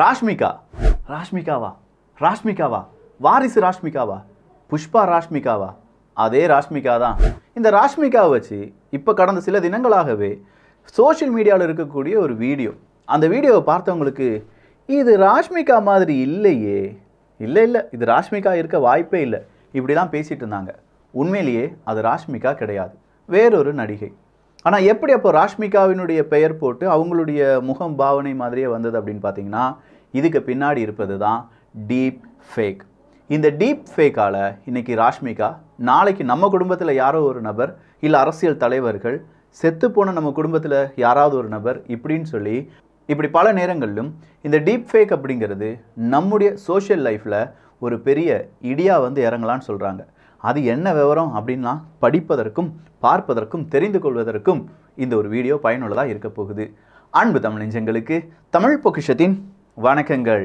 ராஷ்மிகா ராஷ்மிகாவா ராஷ்மிகாவா வாரிசு ராஷ்மிகாவா புஷ்பா ராஷ்மிகாவா அதே ராஷ்மிகா தான் இந்த ராஷ்மிகாவை வச்சு இப்போ கடந்த சில தினங்களாகவே சோஷியல் மீடியாவில் இருக்கக்கூடிய ஒரு வீடியோ அந்த வீடியோவை பார்த்தவங்களுக்கு இது ராஷ்மிகா மாதிரி இல்லையே இல்லை இல்லை இது ராஷ்மிகா இருக்க வாய்ப்பே இல்லை இப்படிலாம் பேசிகிட்டு இருந்தாங்க உண்மையிலேயே அது ராஷ்மிகா கிடையாது வேறொரு நடிகை ஆனால் எப்படி அப்போ ராஷ்மிகாவினுடைய பெயர் போட்டு அவங்களுடைய முகம் பாவனை மாதிரியே வந்தது அப்படின்னு பார்த்தீங்கன்னா இதுக்கு பின்னாடி இருப்பது தான் டீப் ஃபேக் இந்த டீப் ஃபேக்கால் இன்றைக்கி ராஷ்மிகா நாளைக்கு நம்ம குடும்பத்தில் யாரோ ஒரு நபர் இல்லை அரசியல் தலைவர்கள் செத்துப்போன நம்ம குடும்பத்தில் யாராவது ஒரு நபர் இப்படின்னு சொல்லி இப்படி பல நேரங்களிலும் இந்த டீப் ஃபேக் அப்படிங்கிறது நம்முடைய சோஷியல் லைஃப்பில் ஒரு பெரிய இடியா வந்து இறங்கலான்னு சொல்கிறாங்க அது என்ன விவரம் அப்படின்னா படிப்பதற்கும் பார்ப்பதற்கும் தெரிந்து கொள்வதற்கும் இந்த ஒரு வீடியோ பயனுள்ளதாக இருக்க போகுது அன்பு தமிழஞ்சங்களுக்கு தமிழ் பொக்கிஷத்தின் வணக்கங்கள்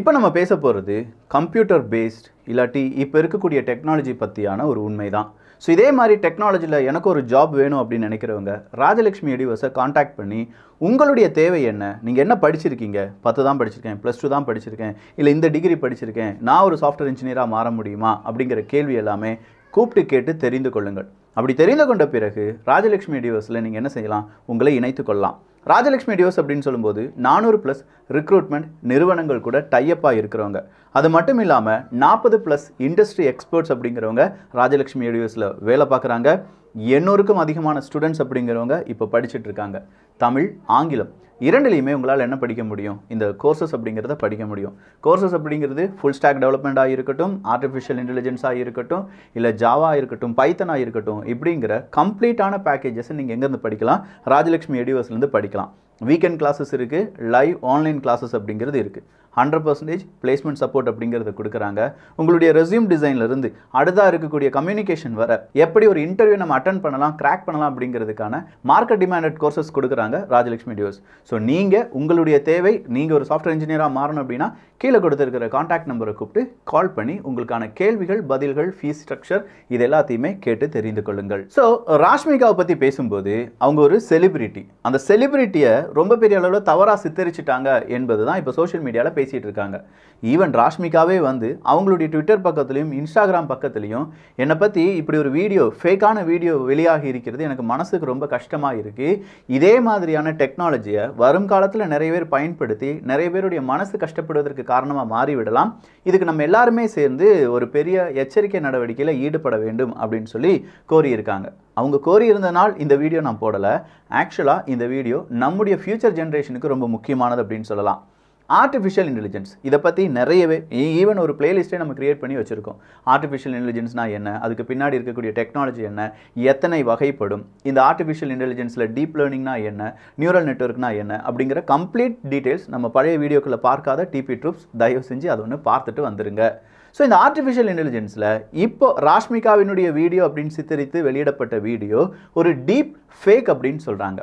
இப்போ நம்ம பேச போகிறது கம்ப்யூட்டர் பேஸ்ட் இல்லாட்டி இப்போ இருக்கக்கூடிய டெக்னாலஜி பற்றியான ஒரு உண்மை தான் ஸோ இதே மாதிரி டெக்னாலஜியில் எனக்கு ஒரு ஜாப் வேணும் அப்படின்னு நினைக்கிறவங்க ராஜலக்ஷ்மி எடிவர்ஸை காண்டாக்ட் பண்ணி உங்களுடைய தேவை என்ன நீங்கள் என்ன படிச்சிருக்கீங்க பத்து தான் படிச்சிருக்கேன் ப்ளஸ் டூ தான் படிச்சிருக்கேன் இல்லை இந்த டிகிரி படிச்சிருக்கேன் நான் ஒரு சாஃப்ட்வேர் இன்ஜினியராக மாற முடியுமா அப்படிங்கிற கேள்வி எல்லாமே கூப்பிட்டு கேட்டு தெரிந்து கொள்ளுங்கள் அப்படி தெரிந்து கொண்ட பிறகு ராஜலக்ஷ்மி டிவர்ஸில் நீங்கள் என்ன செய்யலாம் உங்களை இணைத்து கொள்ளலாம் ராஜலக்ஷ்மி டியோஸ் அப்படின்னு சொல்லும்போது நானூறு ப்ளஸ் ரிக்ரூட்மெண்ட் நிறுவனங்கள் கூட டையப்பாக இருக்கிறவங்க அது மட்டும் இல்லாமல் நாற்பது ப்ளஸ் இண்டஸ்ட்ரி எக்ஸ்பர்ட்ஸ் அப்படிங்கிறவங்க ராஜலக்ஷ்மி டியோஸில் வேலை பார்க்குறாங்க எண்ணூறுக்கும் அதிகமான ஸ்டூடெண்ட்ஸ் அப்படிங்கிறவங்க இப்போ படிச்சுட்டு இருக்காங்க தமிழ் ஆங்கிலம் இரண்டுலேயுமே உங்களால் என்ன படிக்க முடியும் இந்த கோர்சஸ் அப்படிங்கிறத படிக்க முடியும் கோர்சஸ் அப்படிங்கிறது ஃபுல் ஸ்டாக் டெவலப்மெண்ட்டாக இருக்கட்டும் ஆர்டிஃபிஷியல் இன்டெலிஜென்ஸாக இருக்கட்டும் இல்லை ஜாவாக இருக்கட்டும் பைத்தனாக இருக்கட்டும் இப்படிங்கிற கம்ப்ளீட்டான பேக்கேஜஸ் நீங்கள் எங்கேருந்து படிக்கலாம் ராஜலக்ஷ்மி எடிவர்ஸ்லேருந்து படி படிக்கலாம் வீக்கெண்ட் கிளாஸஸ் இருக்குது லைவ் ஆன்லைன் கிளாஸஸ் அப்படிங்கிறது இருக்குது ஹண்ட்ரட் பர்சன்டேஜ் பிளேஸ்மெண்ட் சப்போர்ட் அப்படிங்கிறத கொடுக்குறாங்க உங்களுடைய ரெசியூம் டிசைன்லேருந்து அடுத்ததாக இருக்கக்கூடிய கம்யூனிகேஷன் வர எப்படி ஒரு இன்டர்வியூ நம்ம அட்டன் பண்ணலாம் கிராக் பண்ணலாம் அப்படிங்கிறதுக்கான மார்க்கெட் டிமாண்டட் கோர்சஸ் கொடுக்குறாங்க ராஜலட்சுமி டியூஸ் ஸோ நீங்கள் உங்களுடைய தேவை நீங்கள் ஒரு சாஃப்ட்வேர் இன்ஜினியராக மாறணும் அப்படின்னா கீழே கொடுத்துருக்கிற காண்டாக்ட் நம்பரை கூப்பிட்டு கால் பண்ணி உங்களுக்கான கேள்விகள் பதில்கள் ஃபீஸ் ஸ்ட்ரக்சர் இது எல்லாத்தையுமே கேட்டு தெரிந்து கொள்ளுங்கள் ஸோ ராஷ்மிகாவை பற்றி பேசும்போது அவங்க ஒரு செலிபிரிட்டி அந்த செலிபிரிட்டியை ரொம்ப பெரிய அளவில் தவறாக சித்தரிச்சிட்டாங்க என்பது தான் இப்போ சோஷியல் மீடியாவில் பேசி பேசிகிட்டு இருக்காங்க ஈவன் ராஷ்மிகாவே வந்து அவங்களுடைய ட்விட்டர் பக்கத்துலேயும் இன்ஸ்டாகிராம் பக்கத்துலேயும் என்னை பற்றி இப்படி ஒரு வீடியோ ஃபேக்கான வீடியோ வெளியாகி இருக்கிறது எனக்கு மனசுக்கு ரொம்ப கஷ்டமாக இருக்குது இதே மாதிரியான டெக்னாலஜியை வரும் காலத்தில் நிறைய பேர் பயன்படுத்தி நிறைய பேருடைய மனசு கஷ்டப்படுவதற்கு காரணமாக மாறிவிடலாம் இதுக்கு நம்ம எல்லாருமே சேர்ந்து ஒரு பெரிய எச்சரிக்கை நடவடிக்கையில் ஈடுபட வேண்டும் அப்படின்னு சொல்லி கோரியிருக்காங்க அவங்க கோரியிருந்தனால் இந்த வீடியோ நான் போடலை ஆக்சுவலாக இந்த வீடியோ நம்முடைய ஃப்யூச்சர் ஜென்ரேஷனுக்கு ரொம்ப முக்கியமானது அப்படின்னு சொல்லலாம் ஆர்டிஃபிஷியல் இன்டெலிஜென்ஸ் இதை பற்றி நிறையவே ஈவன் e- ஒரு பிளேலிஸ்ட்டே நம்ம கிரியேட் பண்ணி வச்சுருக்கோம் ஆர்டிஃபிஷியல் இன்டெலிஜென்ஸ்னால் என்ன அதுக்கு பின்னாடி இருக்கக்கூடிய டெக்னாலஜி என்ன எத்தனை வகைப்படும் இந்த ஆர்டிஃபிஷியல் இன்டெலிஜென்ஸில் டீப் லேர்னிங்னா என்ன நியூரல் நெட்ஒர்க்னா என்ன அப்படிங்கிற கம்ப்ளீட் டீட்டெயில்ஸ் நம்ம பழைய வீடியோக்களை பார்க்காத டிபி ட்ரூப்ஸ் தயவு செஞ்சு அதை ஒன்று பார்த்துட்டு வந்துருங்க ஸோ இந்த ஆர்டிஃபிஷியல் இன்டெலிஜென்ஸில் இப்போ ராஷ்மிகாவினுடைய வீடியோ அப்படின்னு சித்தரித்து வெளியிடப்பட்ட வீடியோ ஒரு டீப் ஃபேக் அப்படின்னு சொல்கிறாங்க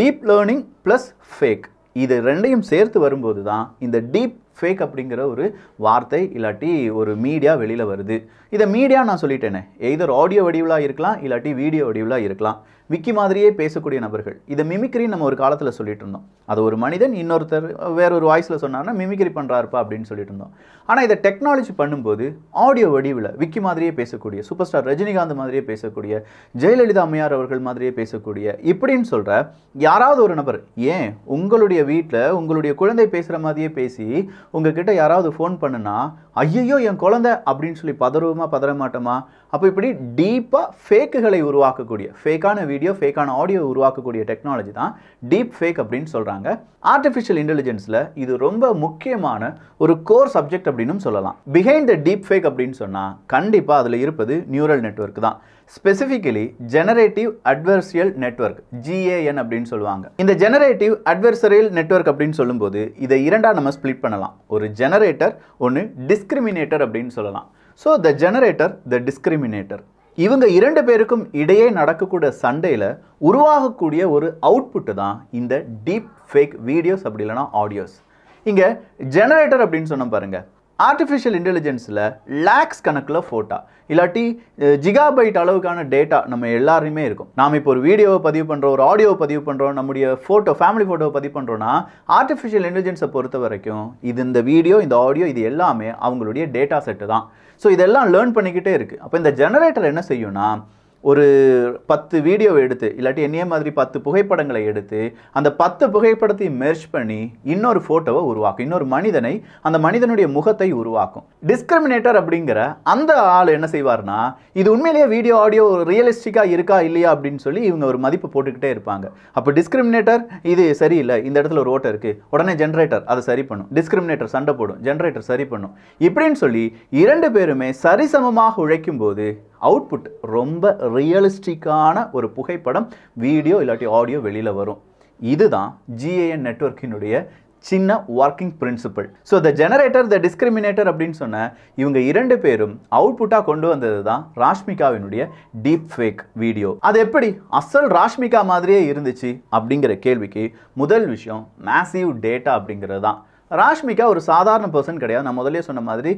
டீப் லேர்னிங் ப்ளஸ் ஃபேக் இது ரெண்டையும் சேர்த்து வரும்போது தான் இந்த டீப் ஃபேக் அப்படிங்கிற ஒரு வார்த்தை இல்லாட்டி ஒரு மீடியா வெளியில் வருது இதை மீடியா நான் சொல்லிட்டேனே எய்தர் ஆடியோ வடிவிலாக இருக்கலாம் இல்லாட்டி வீடியோ வடிவிலாக இருக்கலாம் விக்கி மாதிரியே பேசக்கூடிய நபர்கள் இதை மிமிக்ரின்னு நம்ம ஒரு காலத்தில் சொல்லிட்டு இருந்தோம் அது ஒரு மனிதன் இன்னொருத்தர் வேற ஒரு வாய்ஸில் சொன்னார்னா மிமிக்ரி பண்ணுறாருப்பா அப்படின்னு சொல்லிட்டு இருந்தோம் ஆனால் இதை டெக்னாலஜி பண்ணும்போது ஆடியோ வடிவில் விக்கி மாதிரியே பேசக்கூடிய சூப்பர் ஸ்டார் ரஜினிகாந்த் மாதிரியே பேசக்கூடிய ஜெயலலிதா அம்மையார் அவர்கள் மாதிரியே பேசக்கூடிய இப்படின்னு சொல்கிற யாராவது ஒரு நபர் ஏன் உங்களுடைய வீட்டில் உங்களுடைய குழந்தை பேசுகிற மாதிரியே பேசி உங்ககிட்ட யாராவது ஃபோன் பண்ணுனா ஐயையோ என் குழந்தை அப்படின்னு சொல்லி பதறுவோமா பதற மாட்டோமா அப்போ இப்படி டீப்பாக ஃபேக்குகளை உருவாக்கக்கூடிய ஃபேக்கான வீடியோ ஃபேக்கான ஆடியோ உருவாக்கக்கூடிய டெக்னாலஜி தான் டீப் ஃபேக் அப்படின்னு சொல்கிறாங்க ஆர்டிஃபிஷியல் இன்டெலிஜென்ஸில் இது ரொம்ப முக்கியமான ஒரு கோர் சப்ஜெக்ட் அப்படின்னு சொல்லலாம் பிஹைண்ட் த டீப் ஃபேக் அப்படின்னு சொன்னால் கண்டிப்பாக அதில் இருப்பது நியூரல் நெட்ஒர்க் தான் specifically generative adversarial network GAN அப்படின்னு சொல்லுவாங்க இந்த ஜெனரேட்டிவ் அட்வர்சரியல் நெட்ஒர்க் அப்படின்னு சொல்லும்போது இதை இரண்டாக நம்ம ஸ்ப்ளிட் பண்ணலாம் ஒரு ஜெனரேட்டர் ஒன்று டிஸ்கிரிமினேட்டர் அப்படின்னு சொல்லலாம் ஸோ த ஜெனரேட்டர் த டிஸ்கிரிமினேட்டர் இவங்க இரண்டு பேருக்கும் இடையே நடக்கக்கூடிய சண்டையில் உருவாகக்கூடிய ஒரு அவுட்புட்டு தான் இந்த டீப் ஃபேக் வீடியோஸ் அப்படி இல்லைனா ஆடியோஸ் இங்கே ஜெனரேட்டர் அப்படின்னு சொன்ன பாருங்கள் ஆர்டிஃபிஷியல் இன்டெலிஜென்ஸில் லேக்ஸ் கணக்கில் ஃபோட்டா இல்லாட்டி ஜிகாபைட் அளவுக்கான டேட்டா நம்ம எல்லாருமே இருக்கும் நாம் இப்போ ஒரு வீடியோவை பதிவு பண்ணுறோம் ஒரு ஆடியோவை பதிவு பண்ணுறோம் நம்முடைய ஃபோட்டோ ஃபேமிலி ஃபோட்டோவை பதிவு பண்ணுறோன்னா ஆர்டிஃபிஷியல் இன்டெலிஜென்ஸை பொறுத்த வரைக்கும் இது இந்த வீடியோ இந்த ஆடியோ இது எல்லாமே அவங்களுடைய டேட்டா செட்டு தான் ஸோ இதெல்லாம் லேர்ன் பண்ணிக்கிட்டே இருக்குது அப்போ இந்த ஜெனரேட்டர் என்ன செய்யும்னா ஒரு பத்து வீடியோவை எடுத்து இல்லாட்டி என்னைய மாதிரி பத்து புகைப்படங்களை எடுத்து அந்த பத்து புகைப்படத்தையும் மெர்ச் பண்ணி இன்னொரு ஃபோட்டோவை உருவாக்கும் இன்னொரு மனிதனை அந்த மனிதனுடைய முகத்தை உருவாக்கும் டிஸ்கிரிமினேட்டர் அப்படிங்கிற அந்த ஆள் என்ன செய்வார்னா இது உண்மையிலேயே வீடியோ ஆடியோ ரியலிஸ்டிக்காக இருக்கா இல்லையா அப்படின்னு சொல்லி இவங்க ஒரு மதிப்பு போட்டுக்கிட்டே இருப்பாங்க அப்போ டிஸ்கிரிமினேட்டர் இது சரியில்லை இந்த இடத்துல ஒரு ஓட்டை இருக்குது உடனே ஜென்ரேட்டர் அதை சரி பண்ணும் டிஸ்கிரிமினேட்டர் சண்டை போடும் ஜென்ரேட்டர் சரி பண்ணும் இப்படின்னு சொல்லி இரண்டு பேருமே சரிசமமாக உழைக்கும் போது அவுட்புட் ரொம்ப ரியலிஸ்டிக்கான ஒரு புகைப்படம் வீடியோ இல்லாட்டி ஆடியோ வெளியில் வரும் இதுதான் ஜிஏஎன் நெட்ஒர்க்கினுடைய சின்ன working principle so the generator the discriminator அப்படின்னு சொன்ன இவங்க இரண்டு பேரும் அவுட்புட்டாக கொண்டு வந்தது தான் ராஷ்மிகாவினுடைய டீப் ஃபேக் வீடியோ அது எப்படி அசல் ராஷ்மிகா மாதிரியே இருந்துச்சு அப்படிங்கிற கேள்விக்கு முதல் விஷயம் மேசிவ் டேட்டா அப்படிங்கிறது தான் ராஷ்மிகா ஒரு சாதாரண பர்சன் கிடையாது நான் முதலே சொன்ன மாதிரி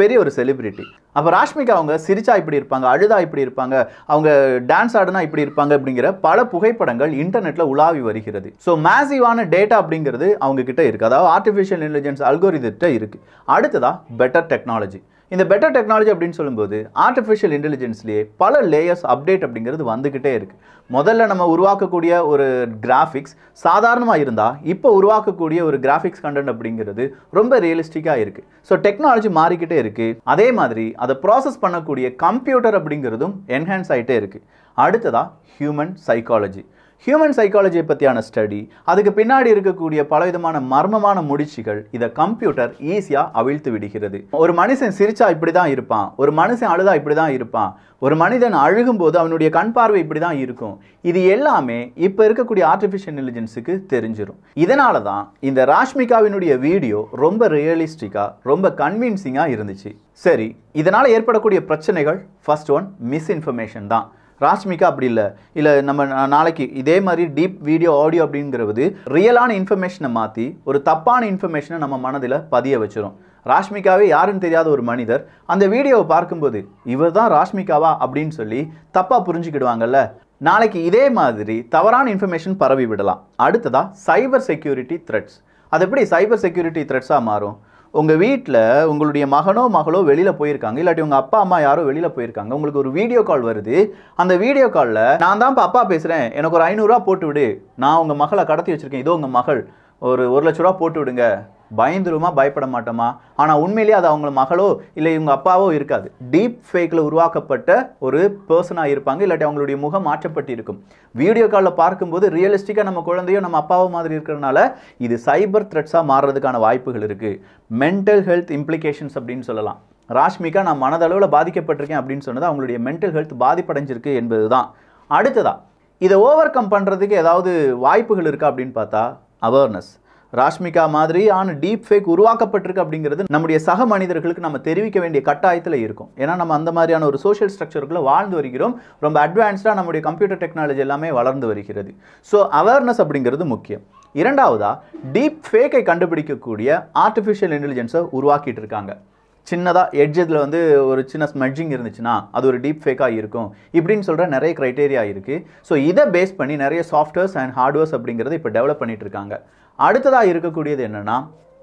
பெரிய ஒரு செலிபிரிட்டி அப்போ ராஷ்மிகா அவங்க சிரிச்சா இப்படி இருப்பாங்க அழுதா இப்படி இருப்பாங்க அவங்க டான்ஸ் ஆடினா இப்படி இருப்பாங்க அப்படிங்கிற பல புகைப்படங்கள் இன்டர்நெட்டில் உலாவி வருகிறது ஸோ மேசிவான டேட்டா அப்படிங்கிறது அவங்க கிட்ட இருக்குது அதாவது ஆர்டிஃபிஷியல் இன்டெலிஜென்ஸ் அல்கோரிதிட்ட இருக்குது அடுத்ததாக பெட்டர் டெக்னாலஜி இந்த பெட்டர் டெக்னாலஜி அப்படின்னு சொல்லும்போது ஆர்டிஃபிஷியல் இன்டெலிஜென்ஸ்லேயே பல லேயர்ஸ் அப்டேட் அப்படிங்கிறது வந்துக்கிட்டே இருக்குது முதல்ல நம்ம உருவாக்கக்கூடிய ஒரு கிராஃபிக்ஸ் சாதாரணமாக இருந்தால் இப்போ உருவாக்கக்கூடிய ஒரு கிராஃபிக்ஸ் கண்டென்ட் அப்படிங்கிறது ரொம்ப ரியலிஸ்டிக்காக இருக்குது ஸோ டெக்னாலஜி மாறிக்கிட்டே இருக்குது அதே மாதிரி அதை ப்ராசஸ் பண்ணக்கூடிய கம்ப்யூட்டர் அப்படிங்கிறதும் என்ஹான்ஸ் ஆகிட்டே இருக்குது அடுத்ததாக ஹியூமன் சைக்காலஜி ஹியூமன் சைக்காலஜியை பற்றியான ஸ்டடி அதுக்கு பின்னாடி இருக்கக்கூடிய பலவிதமான மர்மமான முடிச்சுகள் இதை கம்ப்யூட்டர் ஈஸியாக அவிழ்த்து விடுகிறது ஒரு மனுஷன் சிரிச்சா இப்படி தான் இருப்பான் ஒரு மனுஷன் அழுதா இப்படி தான் இருப்பான் ஒரு மனிதன் அழுகும்போது அவனுடைய கண் பார்வை இப்படி தான் இருக்கும் இது எல்லாமே இப்போ இருக்கக்கூடிய ஆர்டிஃபிஷியல் இன்டெலிஜென்ஸுக்கு தெரிஞ்சிடும் இதனால தான் இந்த ராஷ்மிகாவினுடைய வீடியோ ரொம்ப ரியலிஸ்டிக்காக ரொம்ப கன்வீன்சிங்காக இருந்துச்சு சரி இதனால் ஏற்படக்கூடிய பிரச்சனைகள் ஃபர்ஸ்ட் ஒன் மிஸ்இன்ஃபர்மேஷன் தான் ராஷ்மிகா அப்படி இல்லை இல்லை நம்ம நாளைக்கு இதே மாதிரி டீப் வீடியோ ஆடியோ அப்படிங்கிறது ரியலான இன்ஃபர்மேஷனை மாற்றி ஒரு தப்பான இன்ஃபர்மேஷனை நம்ம மனதில் பதிய வச்சிடும் ராஷ்மிகாவே யாருன்னு தெரியாத ஒரு மனிதர் அந்த வீடியோவை பார்க்கும்போது இவர் தான் ராஷ்மிகாவா அப்படின்னு சொல்லி தப்பாக புரிஞ்சுக்கிடுவாங்கல்ல நாளைக்கு இதே மாதிரி தவறான இன்ஃபர்மேஷன் பரவி விடலாம் அடுத்ததாக சைபர் செக்யூரிட்டி த்ரெட்ஸ் அது எப்படி சைபர் செக்யூரிட்டி த்ரெட்ஸாக மாறும் உங்கள் வீட்டில் உங்களுடைய மகனோ மகளோ வெளியில் போயிருக்காங்க இல்லாட்டி உங்கள் அப்பா அம்மா யாரோ வெளியில் போயிருக்காங்க உங்களுக்கு ஒரு வீடியோ கால் வருது அந்த வீடியோ காலில் நான் தான் இப்போ அப்பா பேசுகிறேன் எனக்கு ஒரு ஐநூறுரூவா போட்டு விடு நான் உங்கள் மகளை கடத்தி வச்சுருக்கேன் இதோ உங்கள் மகள் ஒரு ஒரு லட்ச ரூபா போட்டு விடுங்க பயந்துருமா பயப்பட மாட்டோமா ஆனால் உண்மையிலேயே அது அவங்க மகளோ இல்லை இவங்க அப்பாவோ இருக்காது டீப் ஃபேக்கில் உருவாக்கப்பட்ட ஒரு பர்சனாக இருப்பாங்க இல்லாட்டி அவங்களுடைய முகம் மாற்றப்பட்டு இருக்கும் வீடியோ காலில் பார்க்கும்போது ரியலிஸ்டிக்காக நம்ம குழந்தையோ நம்ம அப்பாவோ மாதிரி இருக்கிறனால இது சைபர் த்ரெட்ஸாக மாறுறதுக்கான வாய்ப்புகள் இருக்குது மென்டல் ஹெல்த் இம்ப்ளிகேஷன்ஸ் அப்படின்னு சொல்லலாம் ராஷ்மிகா நான் மனதளவில் பாதிக்கப்பட்டிருக்கேன் அப்படின்னு சொன்னது அவங்களுடைய மென்டல் ஹெல்த் பாதிப்படைஞ்சிருக்கு என்பது தான் அடுத்ததாக இதை ஓவர் கம் பண்ணுறதுக்கு ஏதாவது வாய்ப்புகள் இருக்கா அப்படின்னு பார்த்தா அவேர்னஸ் ராஷ்மிகா மாதிரியான டீப் ஃபேக் உருவாக்கப்பட்டிருக்கு அப்படிங்கிறது நம்முடைய சக மனிதர்களுக்கு நம்ம தெரிவிக்க வேண்டிய கட்டாயத்தில் இருக்கும் ஏன்னா நம்ம அந்த மாதிரியான ஒரு சோஷியல் ஸ்ட்ரக்சருக்குள்ளே வாழ்ந்து வருகிறோம் ரொம்ப அட்வான்ஸ்டாக நம்முடைய கம்ப்யூட்டர் டெக்னாலஜி எல்லாமே வளர்ந்து வருகிறது ஸோ அவேர்னஸ் அப்படிங்கிறது முக்கியம் இரண்டாவதாக டீப் ஃபேக்கை கண்டுபிடிக்கக்கூடிய ஆர்டிஃபிஷியல் இன்டெலிஜென்ஸை உருவாக்கிட்டு இருக்காங்க சின்னதாக எட்ஜில் வந்து ஒரு சின்ன ஸ்மட்ஜிங் இருந்துச்சுன்னா அது ஒரு டீப் ஃபேக்காக இருக்கும் இப்படின்னு சொல்கிற நிறைய க்ரைட்டேரியா இருக்குது ஸோ இதை பேஸ் பண்ணி நிறைய சாஃப்ட்வேர்ஸ் அண்ட் ஹார்ட்வேர்ஸ் அப்படிங்கிறத இப்போ டெவலப் பண்ணிகிட்டு இருக்காங்க அடுத்ததாக இருக்கக்கூடியது என்னென்னா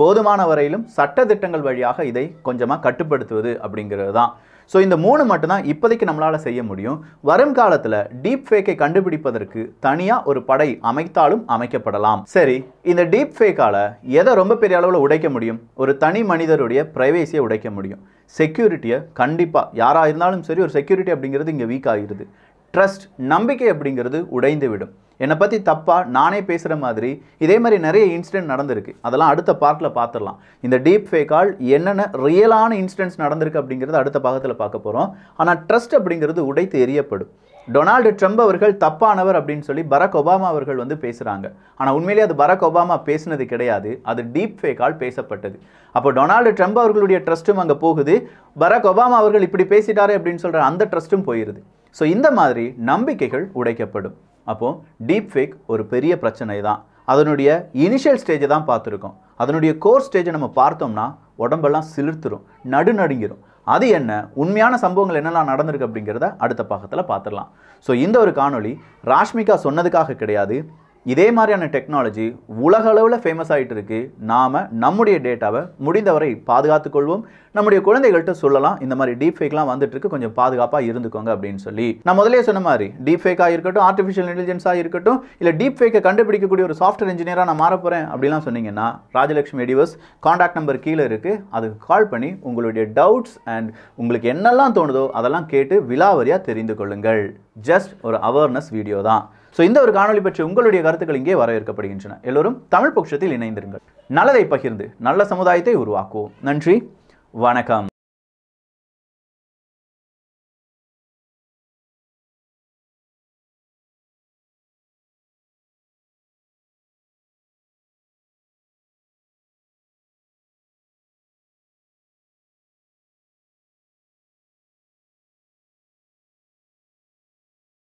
போதுமான வரையிலும் சட்ட திட்டங்கள் வழியாக இதை கொஞ்சமாக கட்டுப்படுத்துவது அப்படிங்கிறது தான் ஸோ இந்த மூணு மட்டும்தான் இப்போதைக்கு நம்மளால் செய்ய முடியும் வரும் காலத்தில் டீப் ஃபேக்கை கண்டுபிடிப்பதற்கு தனியாக ஒரு படை அமைத்தாலும் அமைக்கப்படலாம் சரி இந்த டீப் ஃபேக்கால் எதை ரொம்ப பெரிய அளவில் உடைக்க முடியும் ஒரு தனி மனிதருடைய ப்ரைவேசியை உடைக்க முடியும் செக்யூரிட்டியை கண்டிப்பாக யாராக இருந்தாலும் சரி ஒரு செக்யூரிட்டி அப்படிங்கிறது இங்கே வீக் ஆகிடுது ட்ரஸ்ட் நம்பிக்கை அப்படிங்கிறது உடைந்து விடும் என்னை பற்றி தப்பாக நானே பேசுகிற மாதிரி இதே மாதிரி நிறைய இன்சிடென்ட் நடந்திருக்கு அதெல்லாம் அடுத்த பார்ட்டில் பார்த்துடலாம் இந்த டீப் ஃபேக்கால் என்னென்ன ரியலான இன்சிடென்ட்ஸ் நடந்திருக்கு அப்படிங்கிறது அடுத்த பாகத்தில் பார்க்க போகிறோம் ஆனால் ட்ரஸ்ட் அப்படிங்கிறது உடைத்து எரியப்படும் டொனால்டு ட்ரம்ப் அவர்கள் தப்பானவர் அப்படின்னு சொல்லி பராக் ஒபாமா அவர்கள் வந்து பேசுகிறாங்க ஆனால் உண்மையிலேயே அது பராக் ஒபாமா பேசினது கிடையாது அது டீப் ஃபேக்கால் பேசப்பட்டது அப்போ டொனால்டு ட்ரம்ப் அவர்களுடைய ட்ரஸ்ட்டும் அங்கே போகுது பராக் ஒபாமா அவர்கள் இப்படி பேசிட்டாரு அப்படின்னு சொல்கிற அந்த ட்ரஸ்ட்டும் போயிடுது ஸோ இந்த மாதிரி நம்பிக்கைகள் உடைக்கப்படும் அப்போது டீப் ஃபேக் ஒரு பெரிய பிரச்சனை தான் அதனுடைய இனிஷியல் ஸ்டேஜை தான் பார்த்துருக்கோம் அதனுடைய கோர் ஸ்டேஜை நம்ம பார்த்தோம்னா உடம்பெல்லாம் சிலிர்த்துரும் நடுநடுங்கிரும் அது என்ன உண்மையான சம்பவங்கள் என்னெல்லாம் நடந்திருக்கு அப்படிங்கிறத அடுத்த பக்கத்தில் பார்த்துடலாம் ஸோ இந்த ஒரு காணொளி ராஷ்மிகா சொன்னதுக்காக கிடையாது இதே மாதிரியான டெக்னாலஜி உலக அளவில் ஃபேமஸ் ஆகிட்டு இருக்கு நாம் நம்முடைய டேட்டாவை முடிந்தவரை பாதுகாத்துக்கொள்வோம் கொள்வோம் நம்முடைய குழந்தைகள்கிட்ட சொல்லலாம் இந்த மாதிரி டீப் ஃபேக்லாம் வந்துட்டுருக்கு கொஞ்சம் பாதுகாப்பாக இருந்துக்கோங்க அப்படின்னு சொல்லி நான் முதலே சொன்ன மாதிரி டீப் ஃபேக்காக இருக்கட்டும் ஆர்டிஃபிஷியல் இன்டெலிஜென்ஸாக இருக்கட்டும் இல்லை டீப் ஃபேக்கை கண்டுபிடிக்கக்கூடிய ஒரு சாஃப்ட்வேர் இன்ஜினியராக நான் மாற போகிறேன் அப்படிலாம் சொன்னீங்கன்னா ராஜலட்சுமி எடிவஸ் காண்டாக்ட் நம்பர் கீழே இருக்குது அதுக்கு கால் பண்ணி உங்களுடைய டவுட்ஸ் அண்ட் உங்களுக்கு என்னெல்லாம் தோணுதோ அதெல்லாம் கேட்டு விலாவரியாக தெரிந்து கொள்ளுங்கள் ஜஸ்ட் ஒரு அவேர்னஸ் வீடியோ தான் ஸோ இந்த ஒரு காணொலி பற்றி உங்களுடைய கருத்துக்கள் இங்கே வரவேற்கப்படுகின்றன எல்லோரும் தமிழ் பட்சத்தில் இணைந்திருங்கள் நல்லதை பகிர்ந்து நல்ல சமுதாயத்தை உருவாக்குவோம் நன்றி வணக்கம்